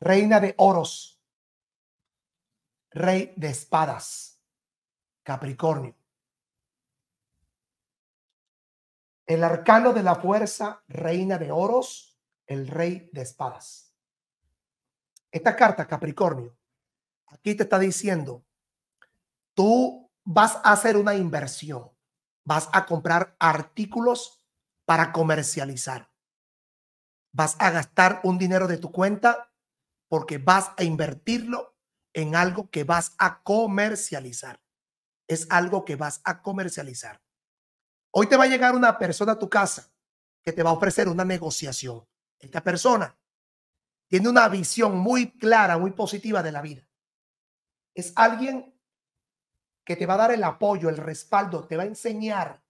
reina de oros, rey de espadas, Capricornio. El arcano de la fuerza, reina de oros, el rey de espadas. Esta carta, Capricornio, aquí te está diciendo, tú vas a hacer una inversión, vas a comprar artículos para comercializar, vas a gastar un dinero de tu cuenta porque vas a invertirlo en algo que vas a comercializar. Es algo que vas a comercializar. Hoy te va a llegar una persona a tu casa que te va a ofrecer una negociación. Esta persona tiene una visión muy clara, muy positiva de la vida. Es alguien que te va a dar el apoyo, el respaldo, te va a enseñar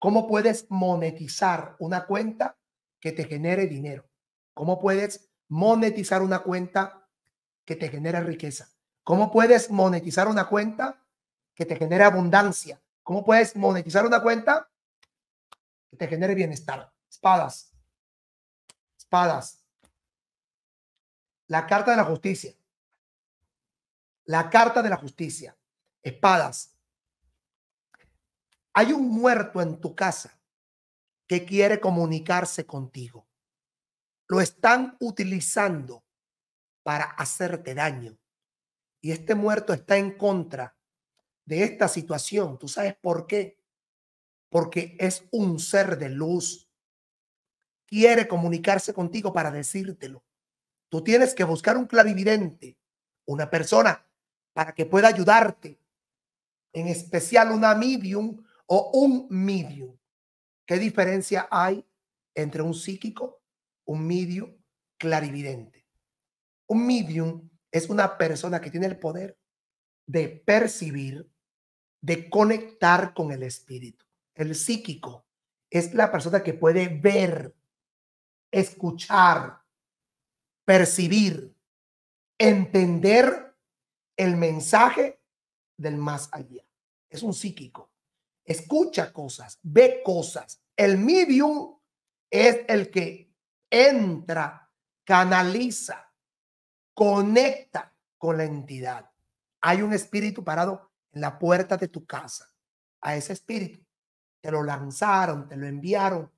cómo puedes monetizar una cuenta que te genere dinero, cómo puedes monetizar una cuenta que te genera riqueza? ¿Cómo puedes monetizar una cuenta que te genere abundancia? ¿Cómo puedes monetizar una cuenta que te genere bienestar? Espadas. Espadas. La carta de la justicia. La carta de la justicia. Espadas. Hay un muerto en tu casa que quiere comunicarse contigo lo están utilizando para hacerte daño. Y este muerto está en contra de esta situación. ¿Tú sabes por qué? Porque es un ser de luz. Quiere comunicarse contigo para decírtelo. Tú tienes que buscar un clarividente, una persona para que pueda ayudarte, en especial una medium o un medium. ¿Qué diferencia hay entre un psíquico un medium clarividente. Un medium es una persona que tiene el poder de percibir, de conectar con el espíritu. El psíquico es la persona que puede ver, escuchar, percibir, entender el mensaje del más allá. Es un psíquico. Escucha cosas, ve cosas. El medium es el que entra, canaliza, conecta con la entidad. Hay un espíritu parado en la puerta de tu casa. A ese espíritu te lo lanzaron, te lo enviaron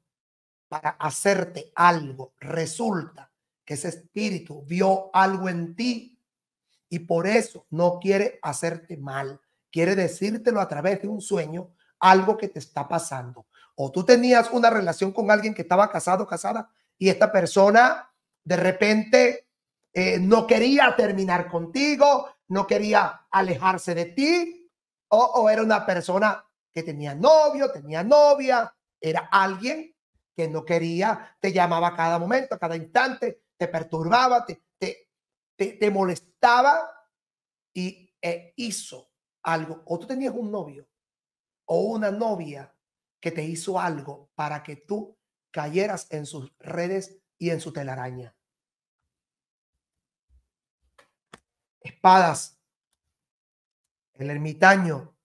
para hacerte algo. Resulta que ese espíritu vio algo en ti y por eso no quiere hacerte mal. Quiere decírtelo a través de un sueño, algo que te está pasando. O tú tenías una relación con alguien que estaba casado, casada, y esta persona de repente eh, no quería terminar contigo, no quería alejarse de ti, o, era una persona que tenía novio, tenía novia, era alguien que no quería, te llamaba a cada momento, a cada instante, te perturbaba, te, te, molestaba y e hizo algo. O tú tenías un novio o una novia que te hizo algo para que tú cayeras en sus redes y en su telaraña. Espadas, el ermitaño.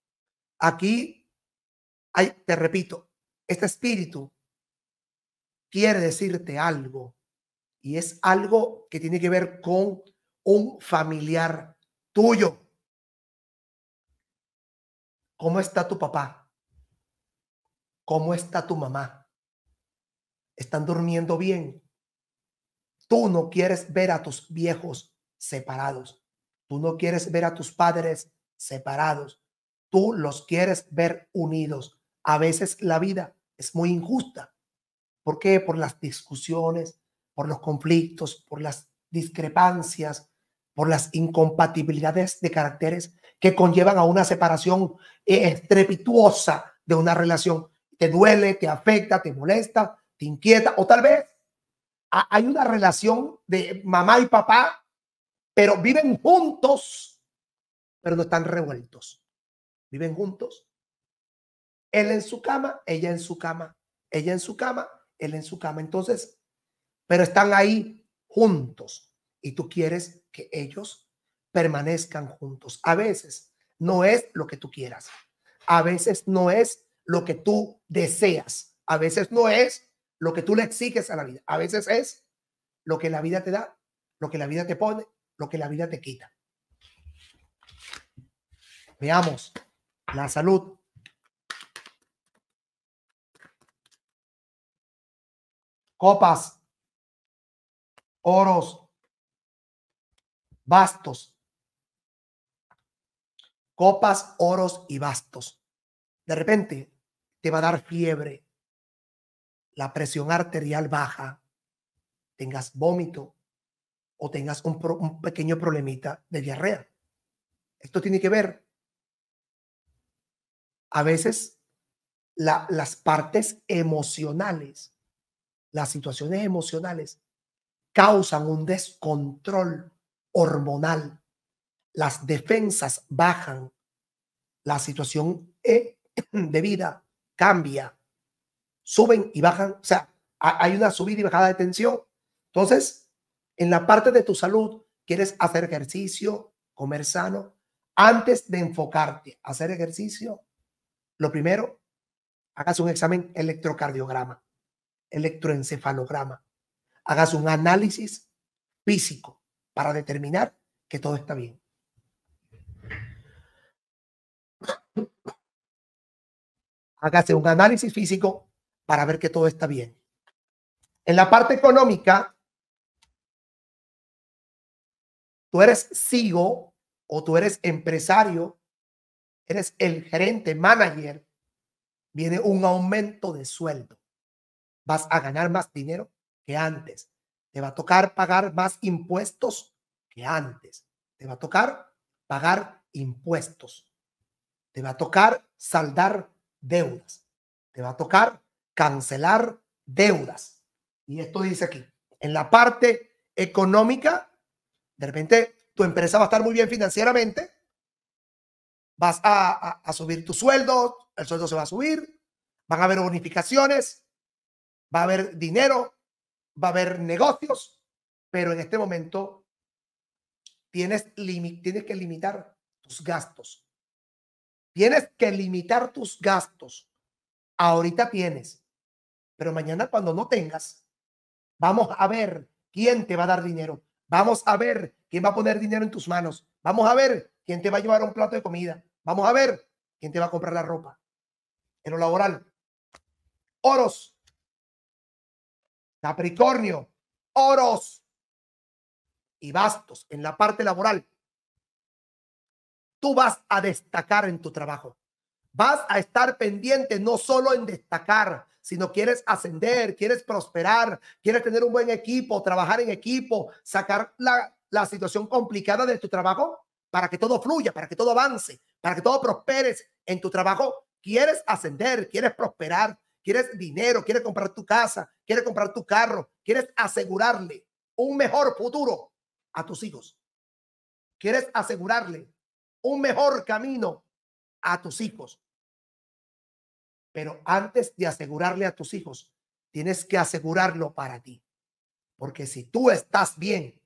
Aquí te repito, este espíritu quiere decirte algo y es algo que tiene que ver con un familiar tuyo. ¿Cómo está tu papá? ¿Cómo está tu mamá? están durmiendo bien. Tú no quieres ver a tus viejos separados. Tú no quieres ver a tus padres separados. Tú los quieres ver unidos. A veces la vida es muy injusta. ¿Por qué? Por las discusiones, por los conflictos, por las discrepancias, por las incompatibilidades de caracteres que conllevan a una separación eh, estrepituosa de una relación. Te duele, te afecta, te molesta, te inquieta, o tal vez hay una relación de mamá y papá, pero viven juntos, pero no están revueltos. Viven juntos. Él en su cama, ella en su cama, ella en su cama, él en su cama. Entonces, pero están ahí juntos y tú quieres que ellos permanezcan juntos. A veces no es lo que tú quieras. A veces no es lo que tú deseas. A veces no es lo que tú le exiges a la vida. A veces es lo que la vida te da, lo que la vida te pone, lo que la vida te quita. Veamos la salud. Copas, oros, bastos. Copas, oros y bastos. De repente te va a dar fiebre, la presión arterial baja, tengas vómito o tengas un, pequeño problemita de diarrea. Esto tiene que ver. A veces las partes emocionales, las situaciones emocionales causan un descontrol hormonal. Las defensas bajan. La situación eh, de vida cambia suben y bajan, o sea, hay una subida y bajada de tensión. Entonces, en la parte de tu salud, quieres hacer ejercicio, comer sano, antes de enfocarte a hacer ejercicio, lo primero, hagas un examen electrocardiograma, electroencefalograma, hagas un análisis físico para determinar que todo está bien. hagas un análisis físico para ver que todo está bien. En la parte económica, tú eres sigo e o tú eres empresario, eres el gerente, manager, viene un aumento de sueldo. Vas a ganar más dinero que antes. Te va a tocar pagar más impuestos que antes. Te va a tocar pagar impuestos. Te va a tocar saldar deudas. Te va a tocar cancelar deudas. Y esto dice aquí, en la parte económica, de repente tu empresa va a estar muy bien financieramente, vas a, subir tu sueldo, el sueldo se va a subir, van a haber bonificaciones, va a haber dinero, va a haber negocios, pero en este momento tienes, tienes que limitar tus gastos. Tienes que limitar tus gastos. Ahorita tienes pero mañana cuando no tengas, vamos a ver quién te va a dar dinero. Vamos a ver quién va a poner dinero en tus manos. Vamos a ver quién te va a llevar un plato de comida. Vamos a ver quién te va a comprar la ropa. En lo laboral. Oros. Capricornio. Oros. Y bastos en la parte laboral. Tú vas a destacar en tu trabajo. Vas a estar pendiente no solo en destacar, sino quieres ascender, quieres prosperar, quieres tener un buen equipo, trabajar en equipo, sacar la, situación complicada de tu trabajo para que todo fluya, para que todo avance, para que todo prosperes en tu trabajo. Quieres ascender, quieres prosperar, quieres dinero, quieres comprar tu casa, quieres comprar tu carro, quieres asegurarle un mejor futuro a tus hijos. Quieres asegurarle un mejor camino a tus hijos. Pero antes de asegurarle a tus hijos, tienes que asegurarlo para ti. Porque si tú estás bien,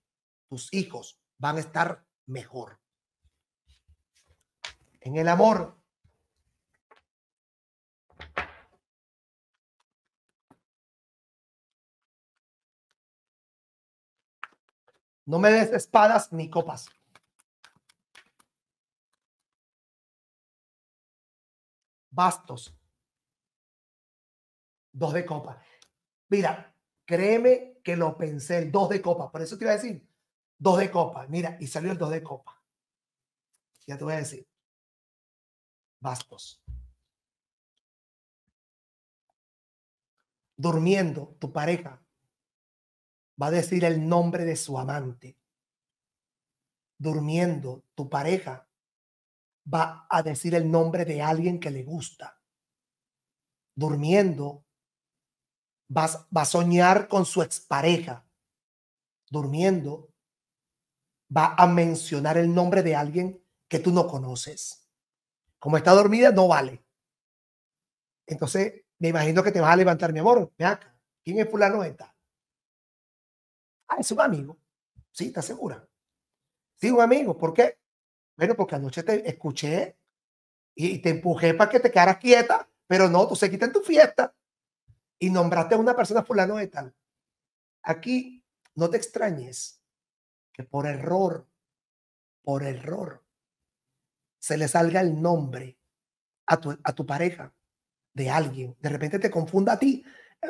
tus hijos van a estar mejor. En el amor. No me des espadas ni copas. Bastos. Dos de copa. Mira, créeme que lo pensé, el dos de copa. Por eso te iba a decir, dos de copa. Mira, y salió el dos de copa. Ya te voy a decir. Vascos. Durmiendo, tu pareja va a decir el nombre de su amante. Durmiendo, tu pareja va a decir el nombre de alguien que le gusta. Durmiendo, va, a soñar con su expareja durmiendo, va a mencionar el nombre de alguien que tú no conoces. Como está dormida, no vale. Entonces, me imagino que te vas a levantar, mi amor, Ven ¿Quién es fulano esta? Ah, es un amigo. Sí, ¿estás segura? Sí, un amigo. ¿Por qué? Bueno, porque anoche te escuché y te empujé para que te quedaras quieta, pero no, tú seguiste en tu fiesta y nombraste a una persona fulano de tal. Aquí no te extrañes que por error, por error, se le salga el nombre a tu, a tu pareja de alguien. De repente te confunda a ti.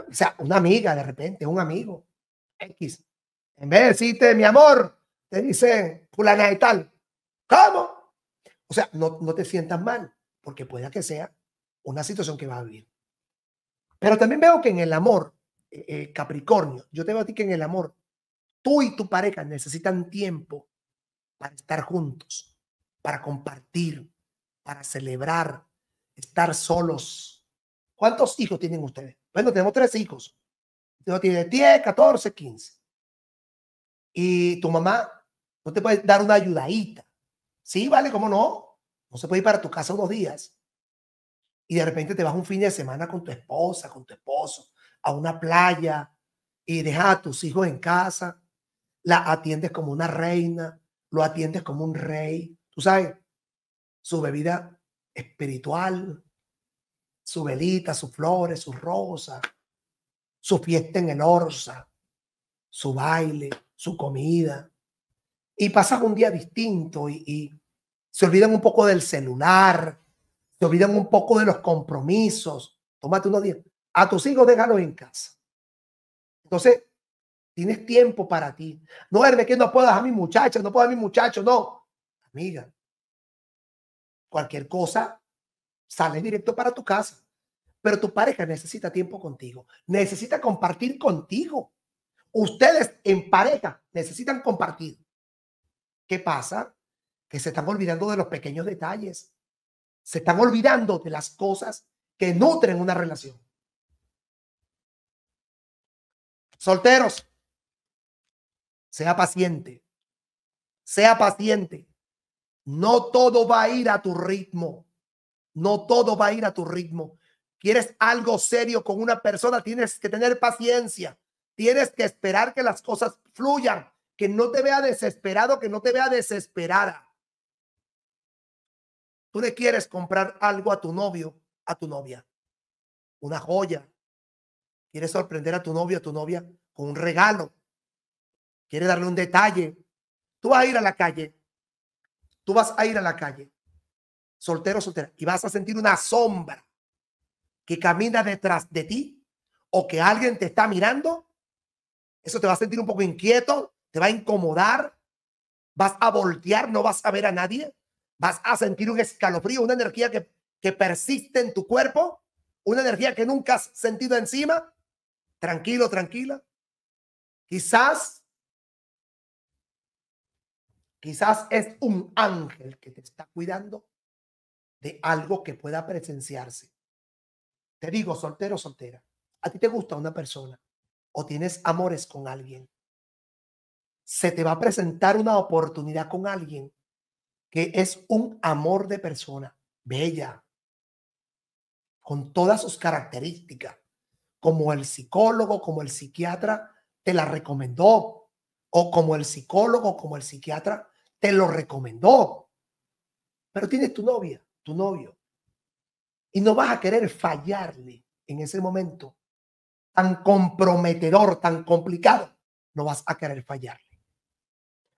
O sea, una amiga de repente, un amigo. X. En vez de decirte, mi amor, te dicen fulana de tal. ¿Cómo? O sea, no, no te sientas mal, porque pueda que sea una situación que va a vivir. Pero también veo que en el amor, eh, eh, Capricornio, yo te veo a ti que en el amor, tú y tu pareja necesitan tiempo para estar juntos, para compartir, para celebrar, estar solos. ¿Cuántos hijos tienen ustedes? Bueno, tenemos tres hijos. Uno tiene 10, 14, 15. Y tu mamá no te puede dar una ayudadita. Sí, vale, cómo no. No se puede ir para tu casa unos días y de repente te vas un fin de semana con tu esposa, con tu esposo, a una playa y dejas a tus hijos en casa, la atiendes como una reina, lo atiendes como un rey, tú sabes, su bebida espiritual, su velita, sus flores, sus rosas, su fiesta en el orza, su baile, su comida. Y pasas un día distinto y, y se olvidan un poco del celular, se olvidan un poco de los compromisos. Tómate unos días. A tus hijos déjalos en casa. Entonces, tienes tiempo para ti. No es que no puedas a mi muchacha, no puedo a mi muchacho, no. Amiga, cualquier cosa, sale directo para tu casa. Pero tu pareja necesita tiempo contigo, necesita compartir contigo. Ustedes en pareja necesitan compartir. ¿Qué pasa? Que se están olvidando de los pequeños detalles. Se están olvidando de las cosas que nutren una relación. Solteros, sea paciente. Sea paciente. No todo va a ir a tu ritmo. No todo va a ir a tu ritmo. Quieres algo serio con una persona, tienes que tener paciencia. Tienes que esperar que las cosas fluyan, que no te vea desesperado, que no te vea desesperada. Tú le quieres comprar algo a tu novio, a tu novia, una joya. Quieres sorprender a tu novio, a tu novia con un regalo. Quieres darle un detalle. Tú vas a ir a la calle. Tú vas a ir a la calle, soltero, soltera, y vas a sentir una sombra que camina detrás de ti o que alguien te está mirando. Eso te va a sentir un poco inquieto, te va a incomodar, vas a voltear, no vas a ver a nadie vas a sentir un escalofrío, una energía que, que persiste en tu cuerpo, una energía que nunca has sentido encima. Tranquilo, tranquila. Quizás, quizás es un ángel que te está cuidando de algo que pueda presenciarse. Te digo, soltero, soltera, a ti te gusta una persona o tienes amores con alguien. Se te va a presentar una oportunidad con alguien que es un amor de persona, bella, con todas sus características, como el psicólogo, como el psiquiatra te la recomendó, o como el psicólogo, como el psiquiatra te lo recomendó. Pero tienes tu novia, tu novio, y no vas a querer fallarle en ese momento tan comprometedor, tan complicado, no vas a querer fallarle.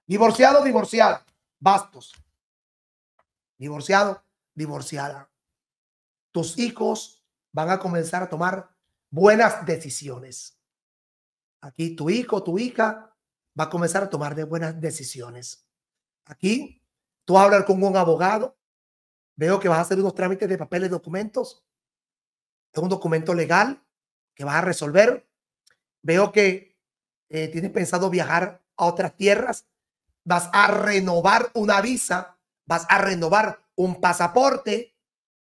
Divorciado, divorciado bastos divorciado, divorciada. Tus hijos van a comenzar a tomar buenas decisiones. Aquí tu hijo, tu hija va a comenzar a tomar de buenas decisiones. Aquí tú vas a hablar con un abogado. Veo que vas a hacer unos trámites de papeles, documentos. Es un documento legal que vas a resolver. Veo que eh, tienes pensado viajar a otras tierras. Vas a renovar una visa vas a renovar un pasaporte,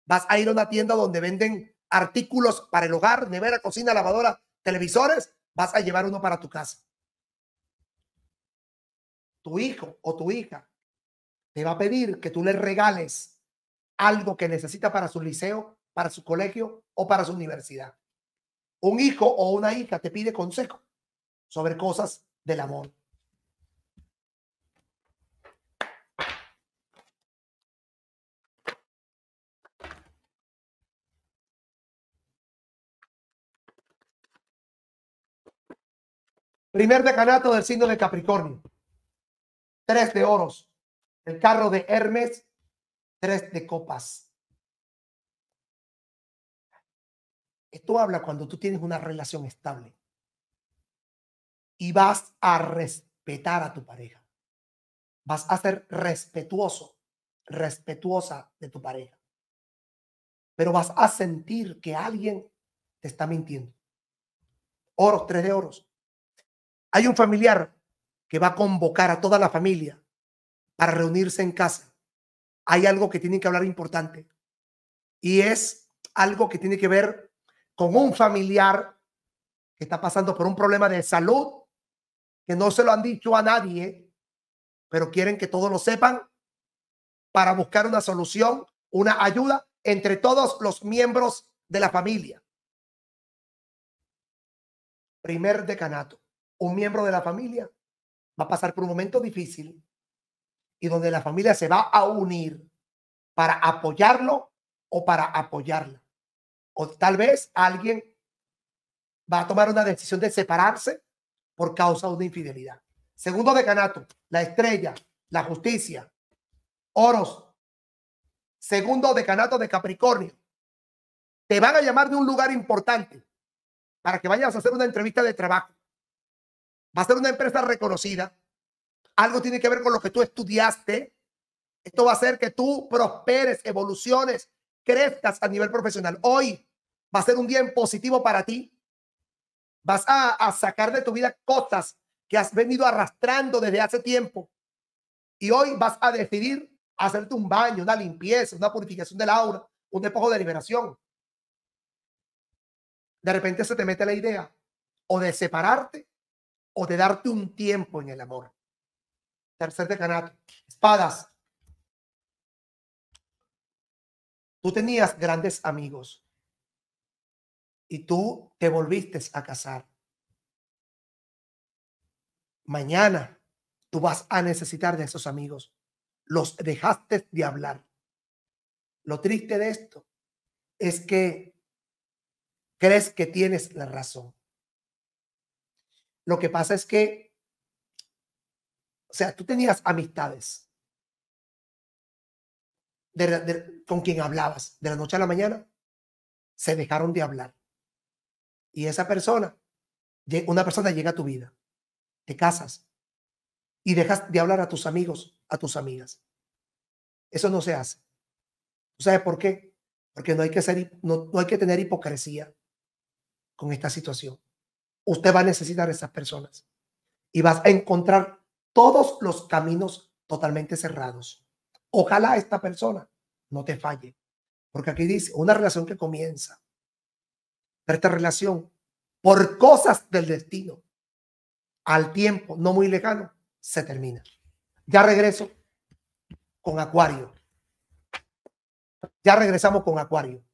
vas a ir a una tienda donde venden artículos para el hogar, nevera, cocina, lavadora, televisores, vas a llevar uno para tu casa. Tu hijo o tu hija te va a pedir que tú le regales algo que necesita para su liceo, para su colegio o para su universidad. Un hijo o una hija te pide consejo sobre cosas del amor. Primer decanato del signo de Capricornio. Tres de oros. El carro de Hermes. Tres de copas. Esto habla cuando tú tienes una relación estable y vas a respetar a tu pareja. Vas a ser respetuoso, respetuosa de tu pareja. Pero vas a sentir que alguien te está mintiendo. Oros, tres de oros. Hay un familiar que va a convocar a toda la familia para reunirse en casa. Hay algo que tienen que hablar importante y es algo que tiene que ver con un familiar que está pasando por un problema de salud que no se lo han dicho a nadie, pero quieren que todos lo sepan para buscar una solución, una ayuda entre todos los miembros de la familia. Primer decanato un miembro de la familia va a pasar por un momento difícil y donde la familia se va a unir para apoyarlo o para apoyarla. O tal vez alguien va a tomar una decisión de separarse por causa de una infidelidad. Segundo decanato, la estrella, la justicia, oros. Segundo decanato de Capricornio. Te van a llamar de un lugar importante para que vayas a hacer una entrevista de trabajo va a ser una empresa reconocida. Algo tiene que ver con lo que tú estudiaste. Esto va a hacer que tú prosperes, evoluciones, crezcas a nivel profesional. Hoy va a ser un día en positivo para ti. Vas a, sacar de tu vida cosas que has venido arrastrando desde hace tiempo. Y hoy vas a decidir hacerte un baño, una limpieza, una purificación del aura, un despojo de liberación. De repente se te mete la idea o de separarte o de darte un tiempo en el amor. Tercer decanato. Espadas. Tú tenías grandes amigos y tú te volviste a casar. Mañana tú vas a necesitar de esos amigos. Los dejaste de hablar. Lo triste de esto es que crees que tienes la razón. Lo que pasa es que, o sea, tú tenías amistades con quien hablabas de la noche a la mañana, se dejaron de hablar. Y esa persona, una persona llega a tu vida, te casas y dejas de hablar a tus amigos, a tus amigas. Eso no se hace. ¿Tú sabes por qué? Porque no hay que, ser, no hay que tener hipocresía con esta situación usted va a necesitar a esas personas y vas a encontrar todos los caminos totalmente cerrados. Ojalá esta persona no te falle, porque aquí dice una relación que comienza, pero esta relación por cosas del destino, al tiempo no muy lejano, se termina. Ya regreso con Acuario. Ya regresamos con Acuario.